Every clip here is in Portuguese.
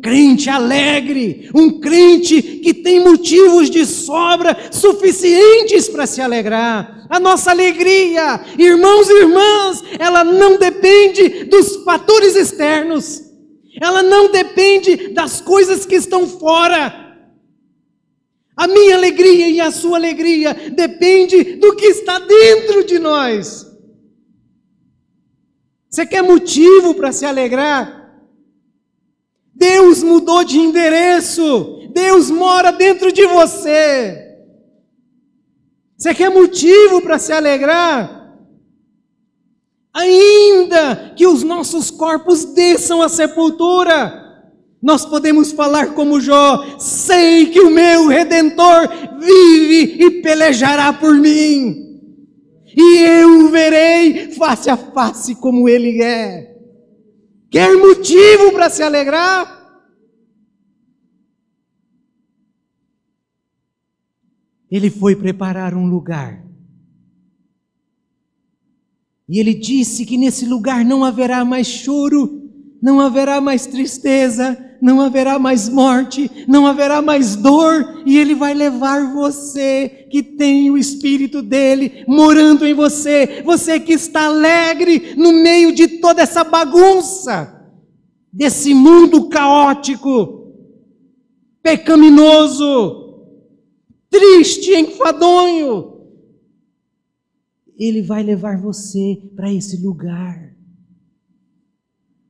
crente alegre, um crente que tem motivos de sobra suficientes para se alegrar. A nossa alegria, irmãos e irmãs, ela não depende dos fatores externos, ela não depende das coisas que estão fora. A minha alegria e a sua alegria depende do que está dentro de nós. Você quer motivo para se alegrar? Deus mudou de endereço. Deus mora dentro de você. Você quer motivo para se alegrar? Ainda que os nossos corpos desçam à sepultura, nós podemos falar como Jó: sei que o meu redentor vive e pelejará por mim, e eu o verei face a face como ele é. Quer motivo para se alegrar? ele foi preparar um lugar. E ele disse que nesse lugar não haverá mais choro, não haverá mais tristeza, não haverá mais morte, não haverá mais dor, e Ele vai levar você que tem o Espírito dele morando em você, você que está alegre no meio de toda essa bagunça, desse mundo caótico, pecaminoso, triste, enfadonho. Ele vai levar você para esse lugar.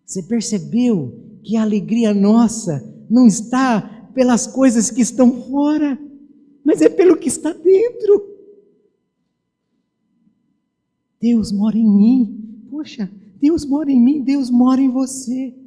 Você percebeu que a alegria nossa não está pelas coisas que estão fora, mas é pelo que está dentro. Deus mora em mim. Poxa, Deus mora em mim, Deus mora em você.